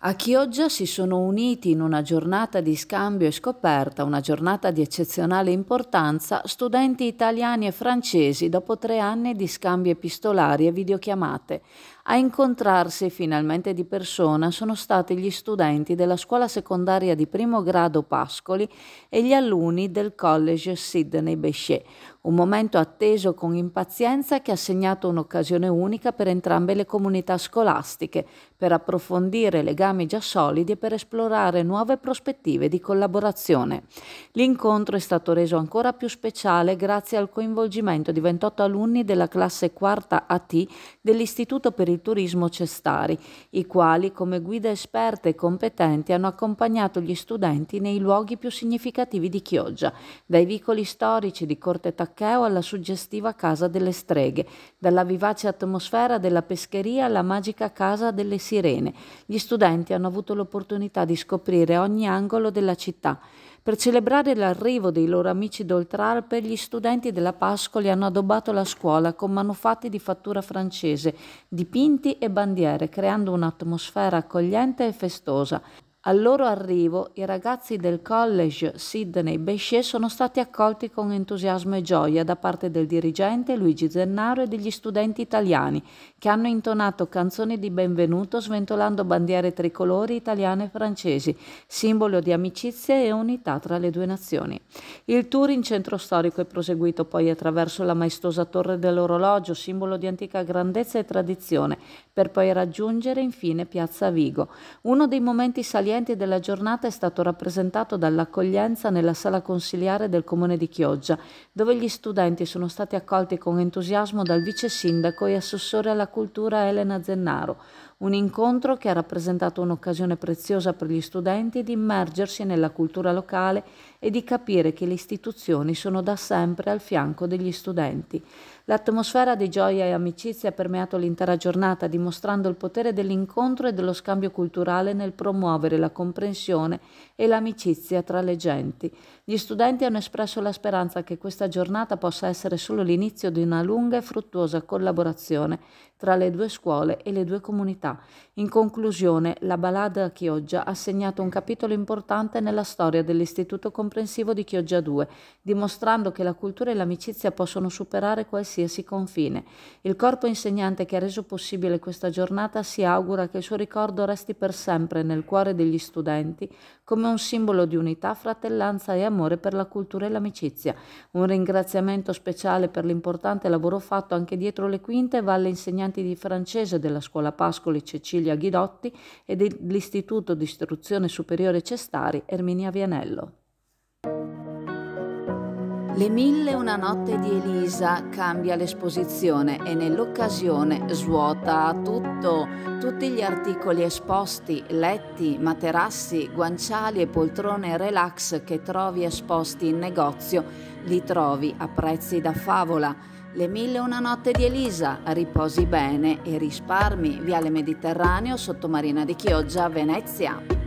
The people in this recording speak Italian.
A Chioggia si sono uniti in una giornata di scambio e scoperta, una giornata di eccezionale importanza, studenti italiani e francesi dopo tre anni di scambi epistolari e videochiamate. A incontrarsi finalmente di persona sono stati gli studenti della scuola secondaria di primo grado Pascoli e gli alunni del College Sidney Bechet, un momento atteso con impazienza che ha segnato un'occasione unica per entrambe le comunità scolastiche, per approfondire legami già solidi e per esplorare nuove prospettive di collaborazione. L'incontro è stato reso ancora più speciale grazie al coinvolgimento di 28 alunni della classe quarta AT dell'Istituto per il Turismo Cestari, i quali come guide esperte e competenti hanno accompagnato gli studenti nei luoghi più significativi di Chioggia, dai vicoli storici di Corte Tacconi Cacao alla suggestiva Casa delle Streghe, dalla vivace atmosfera della pescheria alla magica Casa delle Sirene. Gli studenti hanno avuto l'opportunità di scoprire ogni angolo della città. Per celebrare l'arrivo dei loro amici d'Oltralpe, gli studenti della Pascoli hanno addobbato la scuola con manufatti di fattura francese, dipinti e bandiere, creando un'atmosfera accogliente e festosa. Al loro arrivo i ragazzi del college Sidney Bechet sono stati accolti con entusiasmo e gioia da parte del dirigente Luigi Zennaro e degli studenti italiani che hanno intonato canzoni di benvenuto sventolando bandiere tricolori italiane e francesi, simbolo di amicizia e unità tra le due nazioni. Il tour in centro storico è proseguito poi attraverso la maestosa torre dell'orologio, simbolo di antica grandezza e tradizione, per poi raggiungere infine Piazza Vigo. Uno dei momenti salienti saliente della giornata è stato rappresentato dall'accoglienza nella sala consiliare del comune di Chioggia, dove gli studenti sono stati accolti con entusiasmo dal vice sindaco e assessore alla cultura Elena Zennaro, un incontro che ha rappresentato un'occasione preziosa per gli studenti di immergersi nella cultura locale e di capire che le istituzioni sono da sempre al fianco degli studenti. L'atmosfera di gioia e amicizia ha permeato l'intera giornata, dimostrando il potere dell'incontro e dello scambio culturale nel promuovere la comprensione e l'amicizia tra le genti. Gli studenti hanno espresso la speranza che questa giornata possa essere solo l'inizio di una lunga e fruttuosa collaborazione tra le due scuole e le due comunità città. In conclusione, la Ballada a Chioggia ha segnato un capitolo importante nella storia dell'Istituto Comprensivo di Chioggia 2, dimostrando che la cultura e l'amicizia possono superare qualsiasi confine. Il corpo insegnante che ha reso possibile questa giornata si augura che il suo ricordo resti per sempre nel cuore degli studenti come un simbolo di unità, fratellanza e amore per la cultura e l'amicizia. Un ringraziamento speciale per l'importante lavoro fatto anche dietro le quinte va alle insegnanti di francese della scuola Pascoli Napoli Cecilia Ghidotti e dell'Istituto di Istruzione Superiore Cestari Erminia Vianello. Le mille una notte di Elisa cambia l'esposizione e nell'occasione svuota tutto, tutti gli articoli esposti, letti, materassi, guanciali e poltrone relax che trovi esposti in negozio, li trovi a prezzi da favola le mille una notte di Elisa, riposi bene e risparmi, Viale Mediterraneo, Sottomarina di Chioggia, Venezia.